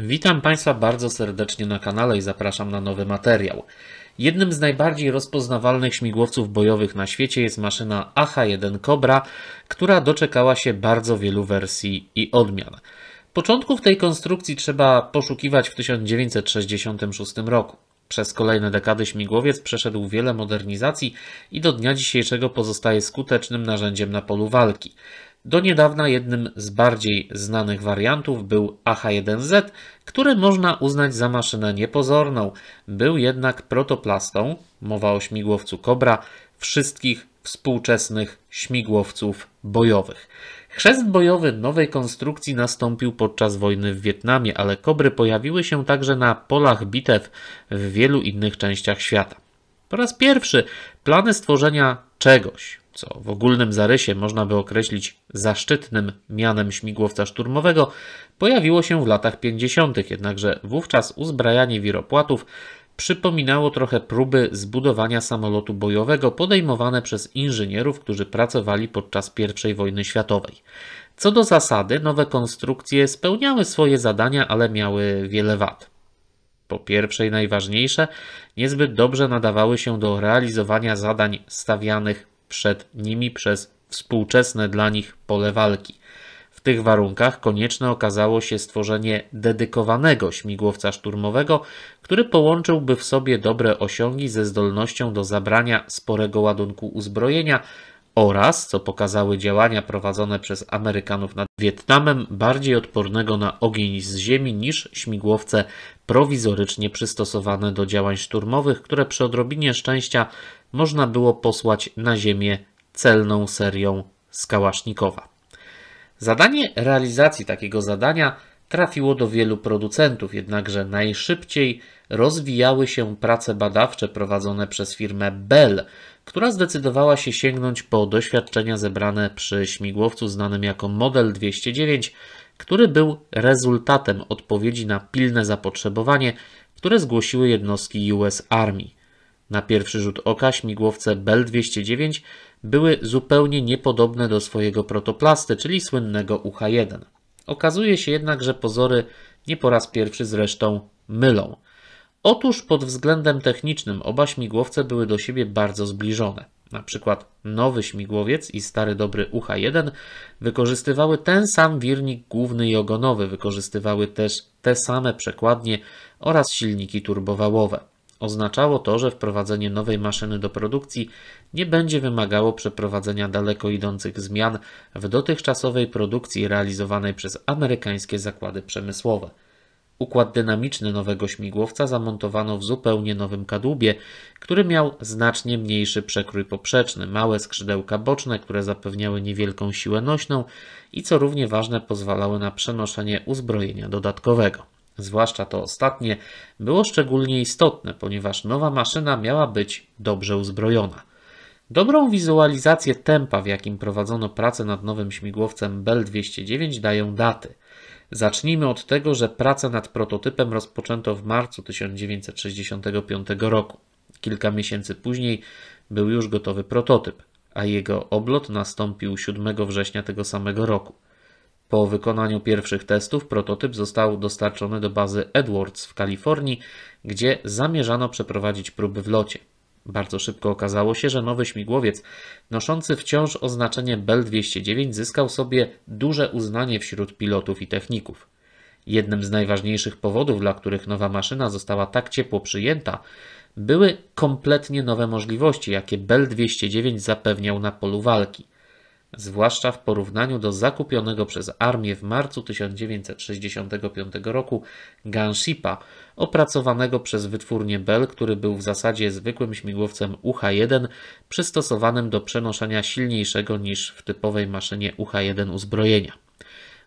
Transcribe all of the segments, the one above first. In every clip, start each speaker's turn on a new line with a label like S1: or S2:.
S1: Witam Państwa bardzo serdecznie na kanale i zapraszam na nowy materiał. Jednym z najbardziej rozpoznawalnych śmigłowców bojowych na świecie jest maszyna AH-1 Cobra, która doczekała się bardzo wielu wersji i odmian. Początków tej konstrukcji trzeba poszukiwać w 1966 roku. Przez kolejne dekady śmigłowiec przeszedł wiele modernizacji i do dnia dzisiejszego pozostaje skutecznym narzędziem na polu walki. Do niedawna jednym z bardziej znanych wariantów był AH1Z, który można uznać za maszynę niepozorną. Był jednak protoplastą, mowa o śmigłowcu Cobra, wszystkich współczesnych śmigłowców bojowych. Chrzest bojowy nowej konstrukcji nastąpił podczas wojny w Wietnamie, ale kobry pojawiły się także na polach bitew w wielu innych częściach świata. Po raz pierwszy plany stworzenia czegoś, co w ogólnym zarysie można by określić zaszczytnym mianem śmigłowca szturmowego, pojawiło się w latach 50., jednakże wówczas uzbrajanie wiropłatów przypominało trochę próby zbudowania samolotu bojowego podejmowane przez inżynierów, którzy pracowali podczas I wojny światowej. Co do zasady, nowe konstrukcje spełniały swoje zadania, ale miały wiele wad. Po pierwsze i najważniejsze, niezbyt dobrze nadawały się do realizowania zadań stawianych przed nimi przez współczesne dla nich pole walki. W tych warunkach konieczne okazało się stworzenie dedykowanego śmigłowca szturmowego, który połączyłby w sobie dobre osiągi ze zdolnością do zabrania sporego ładunku uzbrojenia oraz, co pokazały działania prowadzone przez Amerykanów nad Wietnamem, bardziej odpornego na ogień z ziemi niż śmigłowce prowizorycznie przystosowane do działań szturmowych, które przy odrobinie szczęścia można było posłać na ziemię celną serią skałasznikowa. Zadanie realizacji takiego zadania trafiło do wielu producentów, jednakże najszybciej rozwijały się prace badawcze prowadzone przez firmę Bell, która zdecydowała się sięgnąć po doświadczenia zebrane przy śmigłowcu znanym jako Model 209, który był rezultatem odpowiedzi na pilne zapotrzebowanie, które zgłosiły jednostki US Army. Na pierwszy rzut oka śmigłowce Bell 209 były zupełnie niepodobne do swojego protoplasty, czyli słynnego UH-1. Okazuje się jednak, że pozory nie po raz pierwszy zresztą mylą. Otóż pod względem technicznym oba śmigłowce były do siebie bardzo zbliżone. Na przykład nowy śmigłowiec i stary dobry UH-1 wykorzystywały ten sam wirnik główny i ogonowy, wykorzystywały też te same przekładnie oraz silniki turbowałowe. Oznaczało to, że wprowadzenie nowej maszyny do produkcji nie będzie wymagało przeprowadzenia daleko idących zmian w dotychczasowej produkcji realizowanej przez amerykańskie zakłady przemysłowe. Układ dynamiczny nowego śmigłowca zamontowano w zupełnie nowym kadłubie, który miał znacznie mniejszy przekrój poprzeczny, małe skrzydełka boczne, które zapewniały niewielką siłę nośną i co równie ważne pozwalały na przenoszenie uzbrojenia dodatkowego zwłaszcza to ostatnie, było szczególnie istotne, ponieważ nowa maszyna miała być dobrze uzbrojona. Dobrą wizualizację tempa, w jakim prowadzono pracę nad nowym śmigłowcem Bell 209 dają daty. Zacznijmy od tego, że prace nad prototypem rozpoczęto w marcu 1965 roku. Kilka miesięcy później był już gotowy prototyp, a jego oblot nastąpił 7 września tego samego roku. Po wykonaniu pierwszych testów prototyp został dostarczony do bazy Edwards w Kalifornii, gdzie zamierzano przeprowadzić próby w locie. Bardzo szybko okazało się, że nowy śmigłowiec noszący wciąż oznaczenie Bell 209 zyskał sobie duże uznanie wśród pilotów i techników. Jednym z najważniejszych powodów, dla których nowa maszyna została tak ciepło przyjęta, były kompletnie nowe możliwości, jakie Bell 209 zapewniał na polu walki zwłaszcza w porównaniu do zakupionego przez armię w marcu 1965 roku Gunshipa, opracowanego przez wytwórnię Bell, który był w zasadzie zwykłym śmigłowcem UH-1 przystosowanym do przenoszenia silniejszego niż w typowej maszynie UH-1 uzbrojenia.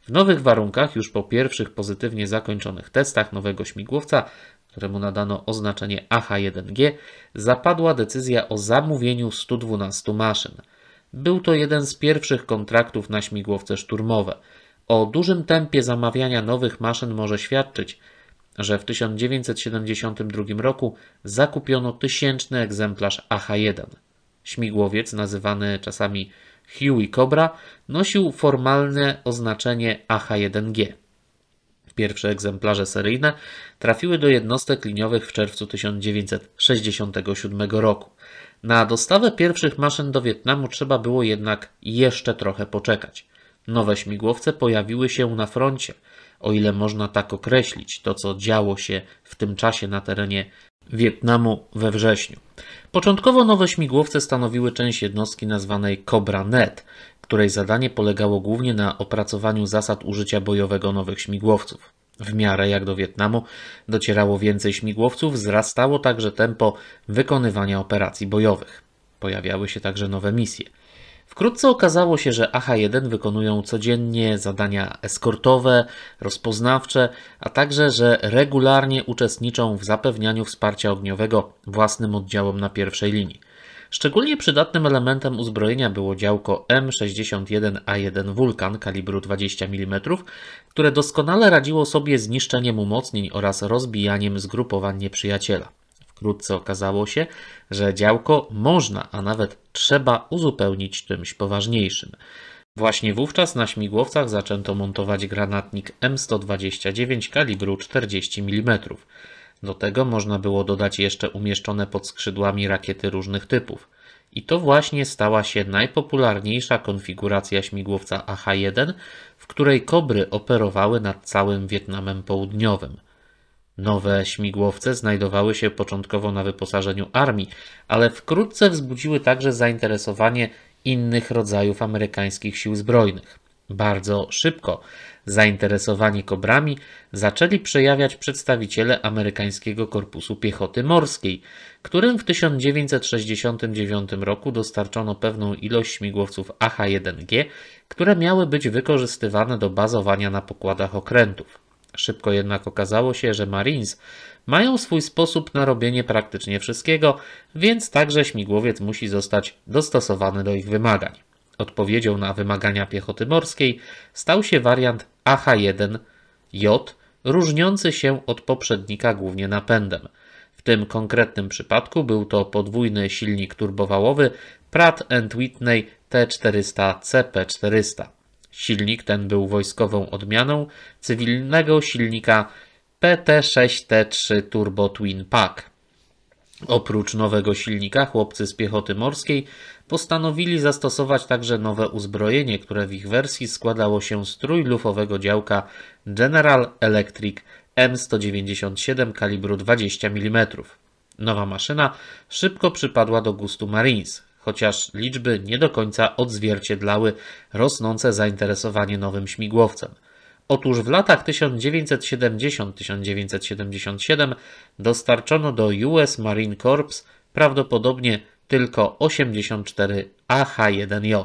S1: W nowych warunkach, już po pierwszych pozytywnie zakończonych testach nowego śmigłowca, któremu nadano oznaczenie AH-1G, zapadła decyzja o zamówieniu 112 maszyn – był to jeden z pierwszych kontraktów na śmigłowce szturmowe. O dużym tempie zamawiania nowych maszyn może świadczyć, że w 1972 roku zakupiono tysięczny egzemplarz AH-1. Śmigłowiec, nazywany czasami Huey Cobra, nosił formalne oznaczenie AH-1G. Pierwsze egzemplarze seryjne trafiły do jednostek liniowych w czerwcu 1967 roku. Na dostawę pierwszych maszyn do Wietnamu trzeba było jednak jeszcze trochę poczekać. Nowe śmigłowce pojawiły się na froncie, o ile można tak określić to, co działo się w tym czasie na terenie Wietnamu we wrześniu. Początkowo nowe śmigłowce stanowiły część jednostki nazwanej Cobra Net, której zadanie polegało głównie na opracowaniu zasad użycia bojowego nowych śmigłowców. W miarę jak do Wietnamu docierało więcej śmigłowców, wzrastało także tempo wykonywania operacji bojowych. Pojawiały się także nowe misje. Wkrótce okazało się, że AH-1 wykonują codziennie zadania eskortowe, rozpoznawcze, a także, że regularnie uczestniczą w zapewnianiu wsparcia ogniowego własnym oddziałom na pierwszej linii. Szczególnie przydatnym elementem uzbrojenia było działko M61A1 Vulkan kalibru 20 mm, które doskonale radziło sobie z niszczeniem umocnień oraz rozbijaniem zgrupowań nieprzyjaciela. Wkrótce okazało się, że działko można, a nawet trzeba uzupełnić czymś poważniejszym. Właśnie wówczas na śmigłowcach zaczęto montować granatnik M129 kalibru 40 mm. Do tego można było dodać jeszcze umieszczone pod skrzydłami rakiety różnych typów. I to właśnie stała się najpopularniejsza konfiguracja śmigłowca AH-1, w której kobry operowały nad całym Wietnamem Południowym. Nowe śmigłowce znajdowały się początkowo na wyposażeniu armii, ale wkrótce wzbudziły także zainteresowanie innych rodzajów amerykańskich sił zbrojnych. Bardzo szybko zainteresowanie kobrami zaczęli przejawiać przedstawiciele amerykańskiego korpusu piechoty morskiej, którym w 1969 roku dostarczono pewną ilość śmigłowców AH-1G, które miały być wykorzystywane do bazowania na pokładach okrętów. Szybko jednak okazało się, że Marines mają swój sposób na robienie praktycznie wszystkiego, więc także śmigłowiec musi zostać dostosowany do ich wymagań. Odpowiedzią na wymagania piechoty morskiej stał się wariant AH-1J, różniący się od poprzednika głównie napędem. W tym konkretnym przypadku był to podwójny silnik turbowałowy Pratt Whitney T400CP400. Silnik ten był wojskową odmianą cywilnego silnika PT6T3 Turbo Twin Pack. Oprócz nowego silnika, chłopcy z piechoty morskiej postanowili zastosować także nowe uzbrojenie, które w ich wersji składało się z trójlufowego działka General Electric M197 kalibru 20 mm. Nowa maszyna szybko przypadła do gustu Marines, chociaż liczby nie do końca odzwierciedlały rosnące zainteresowanie nowym śmigłowcem – Otóż w latach 1970-1977 dostarczono do US Marine Corps prawdopodobnie tylko 84 AH-1J.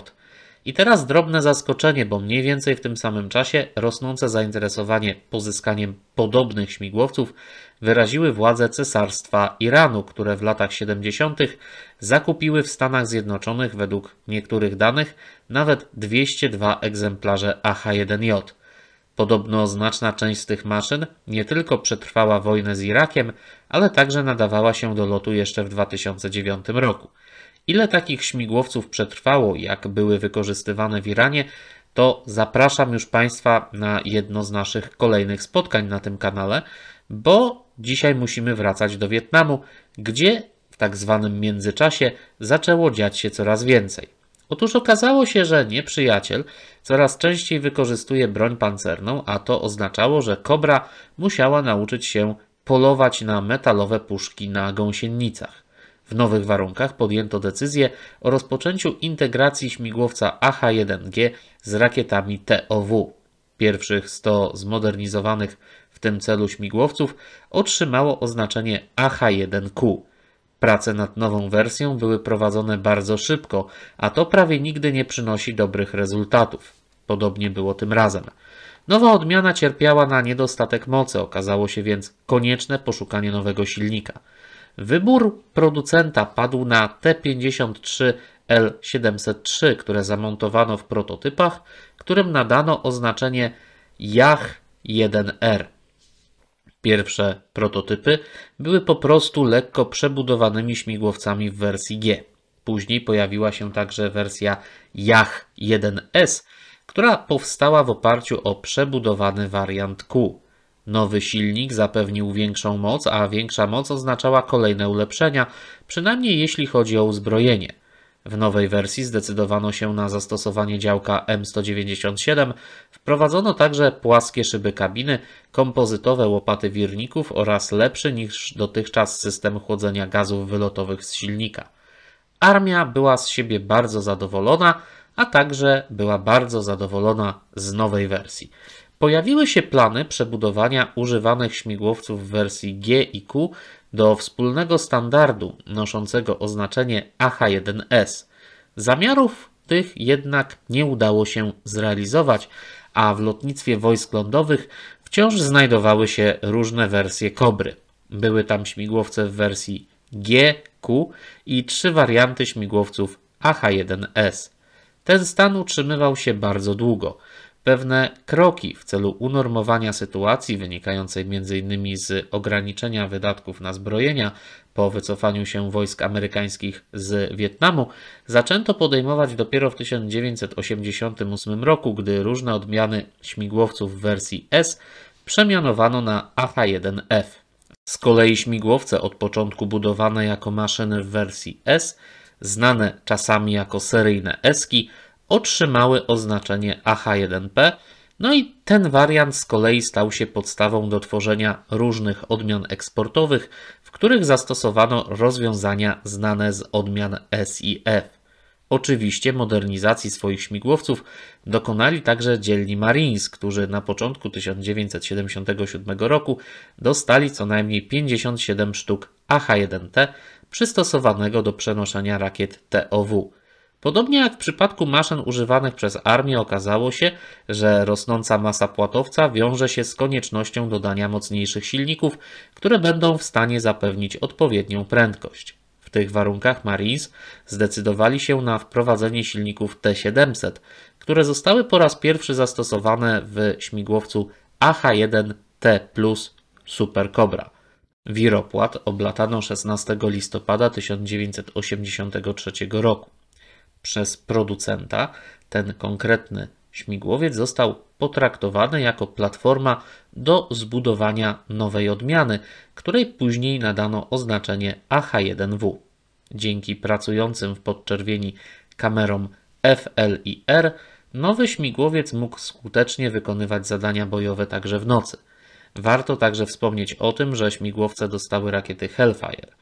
S1: I teraz drobne zaskoczenie, bo mniej więcej w tym samym czasie rosnące zainteresowanie pozyskaniem podobnych śmigłowców wyraziły władze Cesarstwa Iranu, które w latach 70. zakupiły w Stanach Zjednoczonych według niektórych danych nawet 202 egzemplarze AH-1J. Podobno znaczna część z tych maszyn nie tylko przetrwała wojnę z Irakiem, ale także nadawała się do lotu jeszcze w 2009 roku. Ile takich śmigłowców przetrwało, jak były wykorzystywane w Iranie, to zapraszam już Państwa na jedno z naszych kolejnych spotkań na tym kanale, bo dzisiaj musimy wracać do Wietnamu, gdzie w tak zwanym międzyczasie zaczęło dziać się coraz więcej. Otóż okazało się, że nieprzyjaciel coraz częściej wykorzystuje broń pancerną, a to oznaczało, że kobra musiała nauczyć się polować na metalowe puszki na gąsienicach. W nowych warunkach podjęto decyzję o rozpoczęciu integracji śmigłowca AH-1G z rakietami TOW. Pierwszych 100 zmodernizowanych w tym celu śmigłowców otrzymało oznaczenie AH-1Q. Prace nad nową wersją były prowadzone bardzo szybko, a to prawie nigdy nie przynosi dobrych rezultatów. Podobnie było tym razem. Nowa odmiana cierpiała na niedostatek mocy, okazało się więc konieczne poszukanie nowego silnika. Wybór producenta padł na T53 L703, które zamontowano w prototypach, którym nadano oznaczenie JAH 1R. Pierwsze prototypy były po prostu lekko przebudowanymi śmigłowcami w wersji G. Później pojawiła się także wersja Jach 1S, która powstała w oparciu o przebudowany wariant Q. Nowy silnik zapewnił większą moc, a większa moc oznaczała kolejne ulepszenia, przynajmniej jeśli chodzi o uzbrojenie. W nowej wersji zdecydowano się na zastosowanie działka M197. Wprowadzono także płaskie szyby kabiny, kompozytowe łopaty wirników oraz lepszy niż dotychczas system chłodzenia gazów wylotowych z silnika. Armia była z siebie bardzo zadowolona, a także była bardzo zadowolona z nowej wersji. Pojawiły się plany przebudowania używanych śmigłowców w wersji G i Q do wspólnego standardu noszącego oznaczenie AH1S. Zamiarów tych jednak nie udało się zrealizować, a w lotnictwie wojsk lądowych wciąż znajdowały się różne wersje Kobry. Były tam śmigłowce w wersji G, Q i trzy warianty śmigłowców AH-1S. Ten stan utrzymywał się bardzo długo – pewne kroki w celu unormowania sytuacji wynikającej m.in. z ograniczenia wydatków na zbrojenia po wycofaniu się wojsk amerykańskich z Wietnamu, zaczęto podejmować dopiero w 1988 roku, gdy różne odmiany śmigłowców w wersji S przemianowano na AH-1F. Z kolei śmigłowce od początku budowane jako maszyny w wersji S, znane czasami jako seryjne Eski, otrzymały oznaczenie AH1P, no i ten wariant z kolei stał się podstawą do tworzenia różnych odmian eksportowych, w których zastosowano rozwiązania znane z odmian S i F. Oczywiście modernizacji swoich śmigłowców dokonali także dzielni Marines, którzy na początku 1977 roku dostali co najmniej 57 sztuk AH-1T przystosowanego do przenoszenia rakiet TOW. Podobnie jak w przypadku maszyn używanych przez armię okazało się, że rosnąca masa płatowca wiąże się z koniecznością dodania mocniejszych silników, które będą w stanie zapewnić odpowiednią prędkość. W tych warunkach Marines zdecydowali się na wprowadzenie silników T-700, które zostały po raz pierwszy zastosowane w śmigłowcu AH-1T Plus Super Cobra. Wiropłat oblatano 16 listopada 1983 roku przez producenta, ten konkretny śmigłowiec został potraktowany jako platforma do zbudowania nowej odmiany, której później nadano oznaczenie AH-1W. Dzięki pracującym w podczerwieni kamerom FL i R nowy śmigłowiec mógł skutecznie wykonywać zadania bojowe także w nocy. Warto także wspomnieć o tym, że śmigłowce dostały rakiety Hellfire.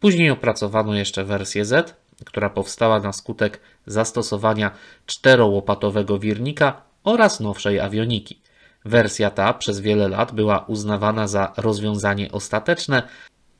S1: Później opracowano jeszcze wersję Z, która powstała na skutek zastosowania czterołopatowego wirnika oraz nowszej awioniki. Wersja ta przez wiele lat była uznawana za rozwiązanie ostateczne.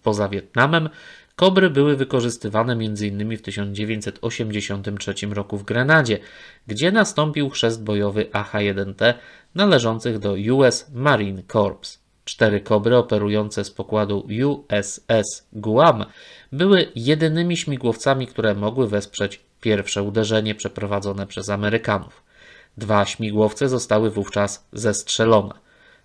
S1: Poza Wietnamem kobry były wykorzystywane m.in. w 1983 roku w Grenadzie, gdzie nastąpił chrzest bojowy AH-1T należących do US Marine Corps. Cztery kobry operujące z pokładu USS Guam były jedynymi śmigłowcami, które mogły wesprzeć pierwsze uderzenie przeprowadzone przez Amerykanów. Dwa śmigłowce zostały wówczas zestrzelone.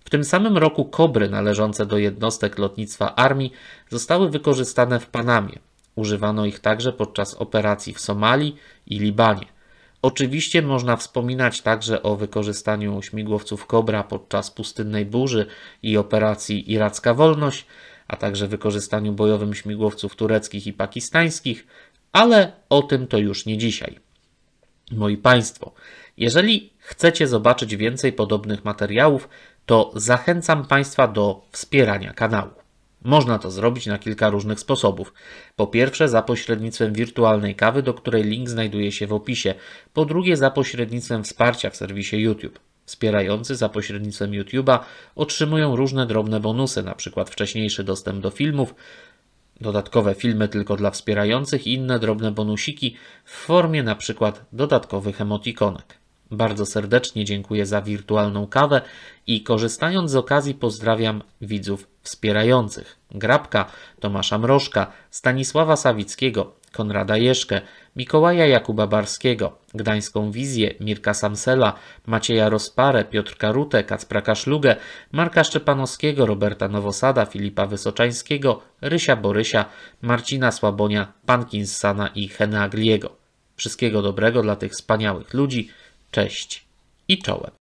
S1: W tym samym roku kobry należące do jednostek lotnictwa armii zostały wykorzystane w Panamie. Używano ich także podczas operacji w Somalii i Libanie. Oczywiście można wspominać także o wykorzystaniu śmigłowców kobra podczas pustynnej burzy i operacji Iracka Wolność, a także wykorzystaniu bojowym śmigłowców tureckich i pakistańskich, ale o tym to już nie dzisiaj. Moi Państwo, jeżeli chcecie zobaczyć więcej podobnych materiałów, to zachęcam Państwa do wspierania kanału. Można to zrobić na kilka różnych sposobów. Po pierwsze, za pośrednictwem wirtualnej kawy, do której link znajduje się w opisie. Po drugie, za pośrednictwem wsparcia w serwisie YouTube. Wspierający za pośrednictwem YouTube'a otrzymują różne drobne bonusy, np. wcześniejszy dostęp do filmów, dodatkowe filmy tylko dla wspierających i inne drobne bonusiki w formie np. dodatkowych emotikonek. Bardzo serdecznie dziękuję za wirtualną kawę i korzystając z okazji pozdrawiam widzów wspierających. Grabka, Tomasza Mrożka, Stanisława Sawickiego, Konrada Jeszkę, Mikołaja Jakuba Barskiego, Gdańską Wizję, Mirka Samsela, Macieja Rozparę, Piotrka Rutę, Kacpraka Szlugę, Marka Szczepanowskiego, Roberta Nowosada, Filipa Wysoczańskiego, Rysia Borysia, Marcina Słabonia, Pankinsana i Henagliego. Wszystkiego dobrego dla tych wspaniałych ludzi – Cześć i czołem.